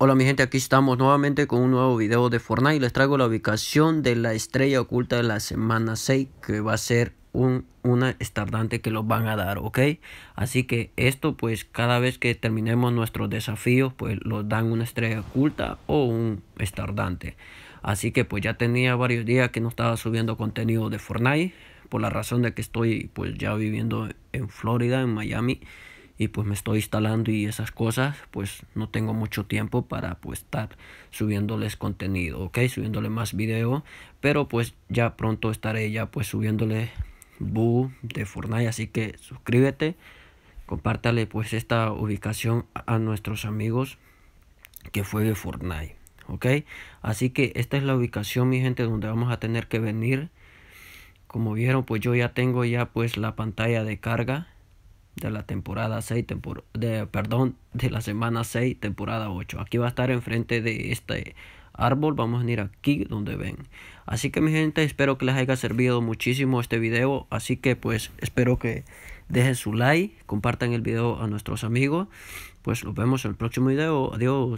Hola mi gente, aquí estamos nuevamente con un nuevo video de Fortnite. Les traigo la ubicación de la estrella oculta de la semana 6, que va a ser un, una estardante que lo van a dar, ¿ok? Así que esto, pues cada vez que terminemos nuestros desafíos, pues los dan una estrella oculta o un estardante. Así que pues ya tenía varios días que no estaba subiendo contenido de Fortnite, por la razón de que estoy pues ya viviendo en Florida, en Miami y pues me estoy instalando y esas cosas, pues no tengo mucho tiempo para pues estar subiéndoles contenido, ok, subiéndole más video, pero pues ya pronto estaré ya pues subiéndole bu de Fortnite, así que suscríbete, compártale pues esta ubicación a nuestros amigos que fue de Fortnite, ok, así que esta es la ubicación mi gente donde vamos a tener que venir como vieron pues yo ya tengo ya pues la pantalla de carga de la temporada 6, temporada de, perdón, de la semana 6, temporada 8. Aquí va a estar enfrente de este árbol, vamos a ir aquí donde ven. Así que mi gente, espero que les haya servido muchísimo este video, así que pues espero que dejen su like, compartan el video a nuestros amigos, pues nos vemos en el próximo video, adiós.